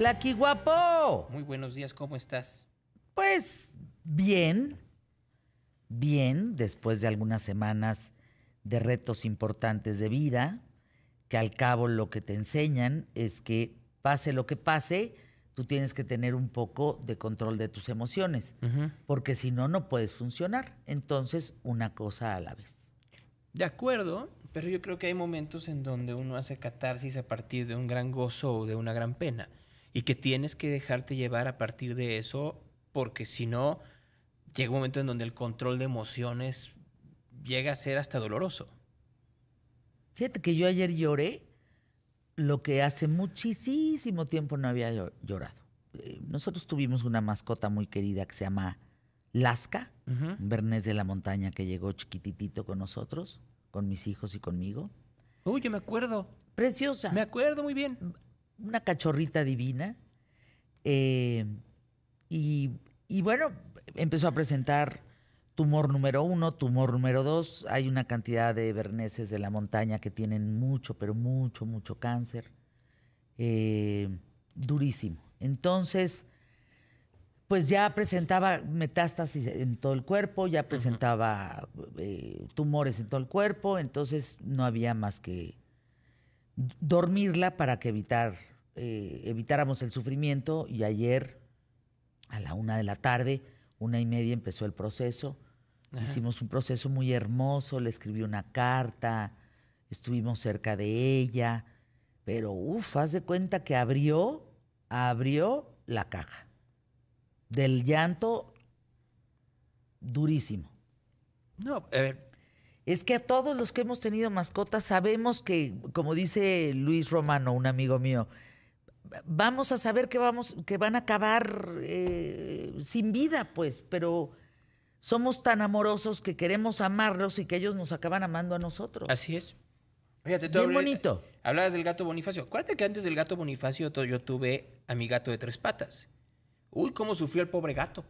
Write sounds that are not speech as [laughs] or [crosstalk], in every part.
Laqui guapo. Muy buenos días, ¿cómo estás? Pues bien, bien, después de algunas semanas de retos importantes de vida, que al cabo lo que te enseñan es que pase lo que pase, tú tienes que tener un poco de control de tus emociones, porque si no, no puedes funcionar. Entonces, una cosa a la vez. De acuerdo, pero yo creo que hay momentos en donde uno hace catarsis a partir de un gran gozo o de una gran pena y que tienes que dejarte llevar a partir de eso, porque si no, llega un momento en donde el control de emociones llega a ser hasta doloroso. Fíjate que yo ayer lloré lo que hace muchísimo tiempo no había llorado. Eh, nosotros tuvimos una mascota muy querida que se llama Lasca, un Bernés de la Montaña, que llegó chiquititito con nosotros, con mis hijos y conmigo. Uy, yo me acuerdo. Preciosa. Me acuerdo muy bien una cachorrita divina. Eh, y, bueno, empezó a presentar tumor número uno, tumor número dos. Hay una cantidad de berneses de la montaña que tienen mucho, pero mucho, mucho cáncer. Eh, durísimo. Entonces, pues ya presentaba metástasis en todo el cuerpo, ya presentaba eh, tumores en todo el cuerpo, entonces no había más que dormirla para que evitar eh, evitáramos el sufrimiento y ayer a la una de la tarde, una y media empezó el proceso. Hicimos un proceso muy hermoso, le escribí una carta, estuvimos cerca de ella, pero uff, haz de cuenta que abrió, abrió la caja del llanto durísimo. No, Es que a todos los que hemos tenido mascotas sabemos que, como dice Luis Romano, un amigo mío, vamos a saber que vamos, que van a acabar eh, sin vida, pues, pero somos tan amorosos que queremos amarlos y que ellos nos acaban amando a nosotros. Así es. Bien bonito. Hablabas del gato Bonifacio. Acuérdate que antes del gato Bonifacio yo tuve a mi gato de tres patas. Uy, cómo sufrió el pobre gato.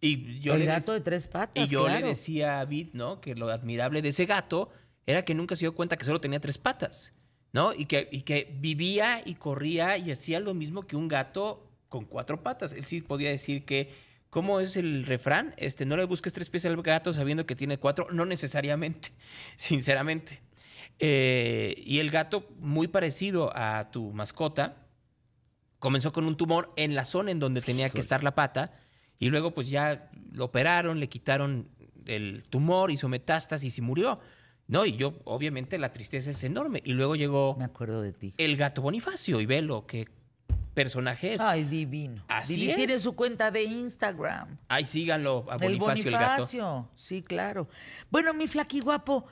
Y yo el le gato de tres patas. Y yo le decía a Vid, ¿no? Que lo admirable de ese gato era que nunca se dio cuenta que solo tenía tres patas. ¿no? Y que, vivía y corría y hacía lo mismo que un gato con cuatro patas. Él sí podía decir que, ¿cómo es el refrán? Este, no le busques tres pies al gato sabiendo que tiene cuatro. No necesariamente, [laughs] sinceramente. Eh, y el gato, muy parecido a tu mascota, comenzó con un tumor en la zona en donde tenía que estar la pata y luego pues ya lo operaron, le quitaron el tumor, hizo metástasis y murió. No, y yo, obviamente, la tristeza es enorme. Y luego llegó. Me acuerdo de ti. El gato Bonifacio y velo, qué personaje es. Ay, divino. Así Tiene su cuenta de Instagram. Ay, síganlo a Bonifacio el, Bonifacio. Sí, claro. Bueno, mi flaqui guapo,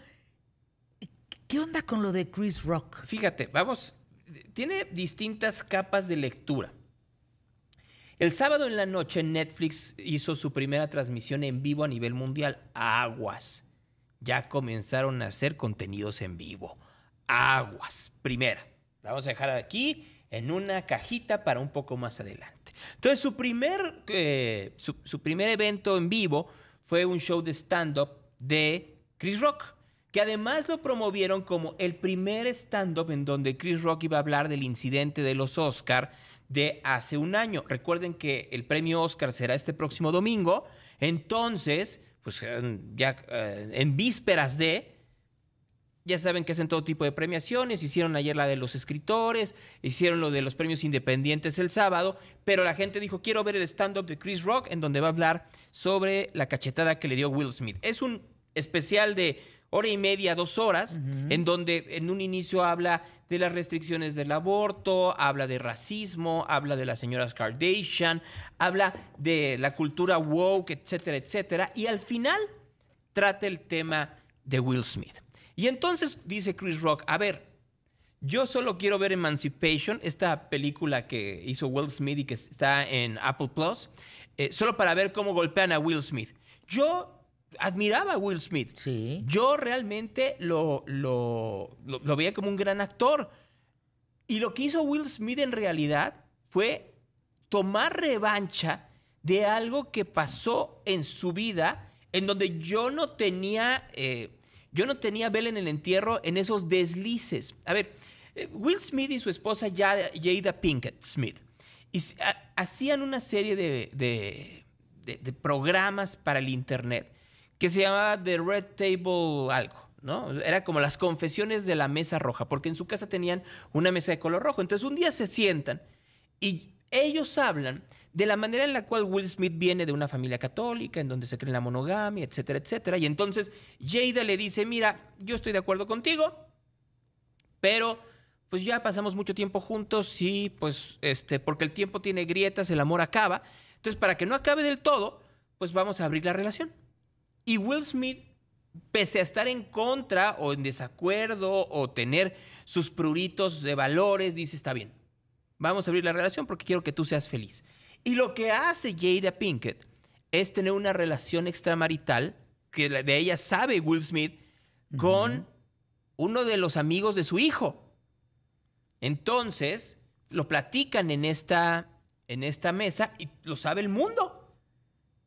¿qué onda con lo de Chris Rock? Fíjate, vamos. Tiene distintas capas de lectura. El sábado en la noche Netflix hizo su primera transmisión en vivo a nivel mundial, Aguas ya comenzaron a hacer contenidos en vivo. Aguas, primera. La vamos a dejar aquí en una cajita para un poco más adelante. Entonces, su primer, eh, su, primer evento en vivo fue un show de stand-up de Chris Rock, que además lo promovieron como el primer stand-up en donde Chris Rock iba a hablar del incidente de los Oscar de hace un año. Recuerden que el premio Oscar será este próximo domingo, entonces pues ya eh, en vísperas de, ya saben que hacen todo tipo de premiaciones, hicieron ayer la de los escritores, hicieron lo de los premios independientes el sábado, pero la gente dijo, quiero ver el stand-up de Chris Rock en donde va a hablar sobre la cachetada que le dio Will Smith. Es un especial de hora y media, dos horas, en donde en un inicio habla de las restricciones del aborto, habla de racismo, habla de las señoras Kardashian, habla de la cultura woke, etcétera, etcétera, y al final trata el tema de Will Smith. Y entonces dice Chris Rock, a ver, yo solo quiero ver Emancipation, esta película que hizo Will Smith y que está en Apple Plus, eh, solo para ver cómo golpean a Will Smith. Yo admiraba a Will Smith. Yo realmente lo, lo, veía como un gran actor. Y lo que hizo Will Smith en realidad fue tomar revancha de algo que pasó en su vida, en donde yo no tenía, eh, yo no tenía en el entierro en esos deslices. A ver, eh, Will Smith y su esposa Jada Pinkett Smith hacían una serie de programas para el Internet que se llamaba The Red Table algo. ¿No? Era como las confesiones de la mesa roja, porque en su casa tenían una mesa de color rojo. Entonces un día se sientan y ellos hablan de la manera en la cual Will Smith viene de una familia católica, en donde se cree la monogamia, etcétera, etcétera. Y entonces Jada le dice, mira, yo estoy de acuerdo contigo, pero pues ya pasamos mucho tiempo juntos y pues este, porque el tiempo tiene grietas, el amor acaba. Entonces para que no acabe del todo, pues vamos a abrir la relación. Y Will Smith, pese a estar en contra o en desacuerdo o tener sus pruritos de valores, dice, está bien, vamos a abrir la relación porque quiero que tú seas feliz. Y lo que hace Jada Pinkett es tener una relación extramarital, que de ella sabe Will Smith, con uno de los amigos de su hijo. Entonces, lo platican en esta, en esta mesa y lo sabe el mundo.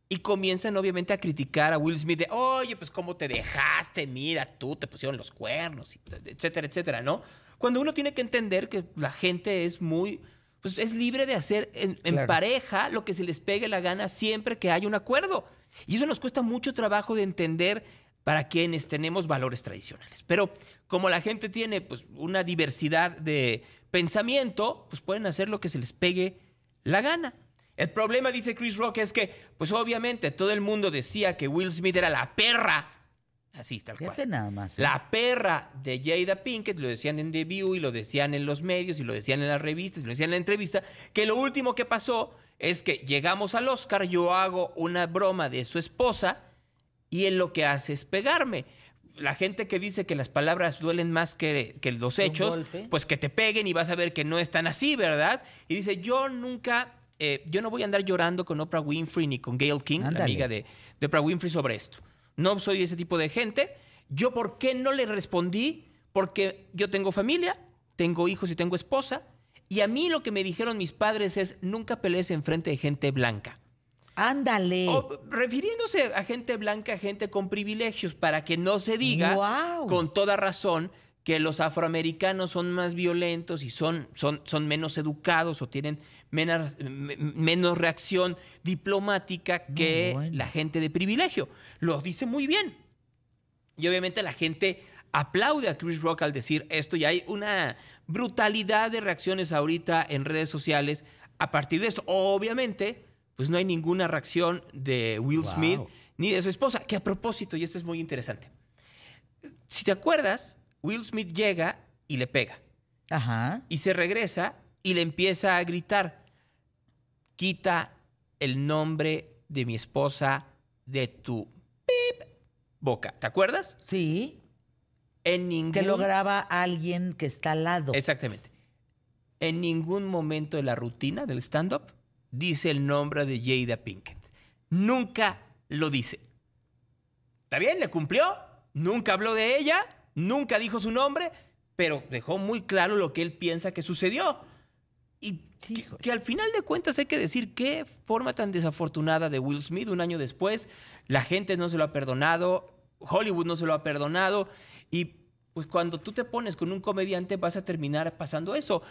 Y comienzan obviamente a criticar a Will Smith de, oye, pues cómo te dejaste, mira, tú te pusieron los cuernos, etcétera, etcétera, ¿no? Cuando uno tiene que entender que la gente es muy, pues es libre de hacer en, en pareja lo que se les pegue la gana siempre que hay un acuerdo. Y eso nos cuesta mucho trabajo de entender para quienes tenemos valores tradicionales. Pero como la gente tiene pues, una diversidad de pensamiento, pues pueden hacer lo que se les pegue la gana. El problema, dice Chris Rock, es que, pues obviamente todo el mundo decía que Will Smith era la perra. Así, tal cual. más. ¿eh? La perra de Jada Pinkett, lo decían en The View y lo decían en los medios y lo decían en las revistas y lo decían en la entrevista, que lo último que pasó es que llegamos al Oscar, yo hago una broma de su esposa y él lo que hace es pegarme. La gente que dice que las palabras duelen más que, que los hechos, pues que te peguen y vas a ver que no están así, ¿verdad? Y dice, yo nunca eh, yo no voy a andar llorando con Oprah Winfrey ni con Gail King, la amiga de, de Oprah Winfrey, sobre esto. No soy ese tipo de gente. Yo, ¿por qué no le respondí? Porque yo tengo familia, tengo hijos y tengo esposa. Y a mí lo que me dijeron mis padres es, nunca pelees en frente de gente blanca. Ándale. refiriéndose a gente blanca, gente con privilegios, para que no se diga con toda razón que los afroamericanos son más violentos y son, son, son menos educados o tienen menos, menos reacción diplomática ah, que la gente de privilegio. Lo dice muy bien. Y obviamente la gente aplaude a Chris Rock al decir esto y hay una brutalidad de reacciones ahorita en redes sociales a partir de esto. Obviamente, pues no hay ninguna reacción de Will Smith ni de su esposa, que a propósito, y esto es muy interesante, si te acuerdas, Will Smith llega y le pega. Ajá. Y se regresa y le empieza a gritar, quita el nombre de mi esposa de tu boca. ¿Te acuerdas? Sí. En ningún... Que lo graba alguien que está al lado. Exactamente. En ningún momento de la rutina del stand-up dice el nombre de Jada Pinkett. Nunca lo dice. ¿Está bien? ¿Le cumplió? Nunca habló de ella nunca dijo su nombre, pero dejó muy claro lo que él piensa que sucedió. Y que, que, al final de cuentas hay que decir qué forma tan desafortunada de Will Smith un año después. La gente no se lo ha perdonado, Hollywood no se lo ha perdonado. Y pues cuando tú te pones con un comediante vas a terminar pasando eso.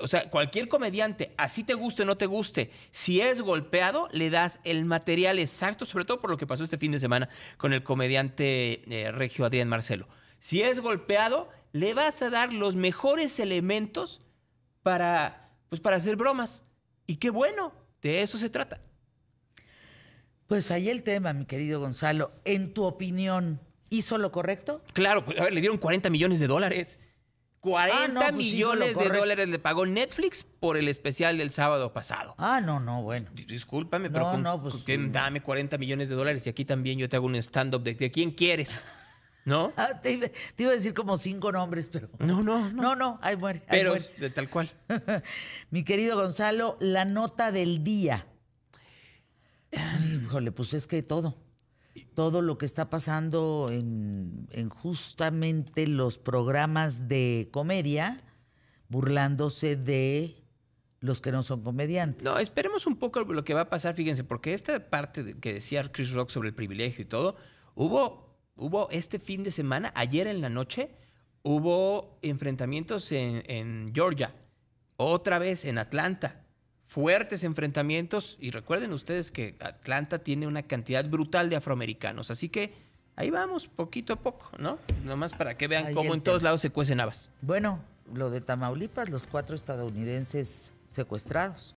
O sea, cualquier comediante, así te guste o no te guste, si es golpeado, le das el material exacto, sobre todo por lo que pasó este fin de semana con el comediante eh, Regio Adrián Marcelo. Si es golpeado, le vas a dar los mejores elementos para, pues, para hacer bromas. Y qué bueno, de eso se trata. Pues ahí el tema, mi querido Gonzalo. En tu opinión, ¿hizo lo correcto? Claro, pues a ver, le dieron 40 millones de dólares. 40 ah, pues millones de dólares le pagó Netflix por el especial del sábado pasado. Ah, no, no, bueno. Discúlpame, pero pues, dame 40 millones de dólares y aquí también yo te hago un stand-up de, de quién quieres. ¿No? Ah, te, iba a decir como cinco nombres, pero. No, no, no. No, no, pero, De tal cual. [laughs] Mi querido Gonzalo, la nota del día. Híjole, pues es que todo. Todo lo que está pasando en justamente los programas de comedia, burlándose de los que no son comediantes. No, esperemos un poco lo que va a pasar, fíjense, porque esta parte que decía Chris Rock sobre el privilegio y todo, hubo hubo este fin de semana, ayer en la noche, hubo enfrentamientos en, Georgia, otra vez en Atlanta, fuertes enfrentamientos y recuerden ustedes que Atlanta tiene una cantidad brutal de afroamericanos, así que ahí vamos, poquito a poco, ¿no? Nomás para que vean cómo en todos lados se cuecen habas. Bueno, lo de Tamaulipas, los cuatro estadounidenses secuestrados.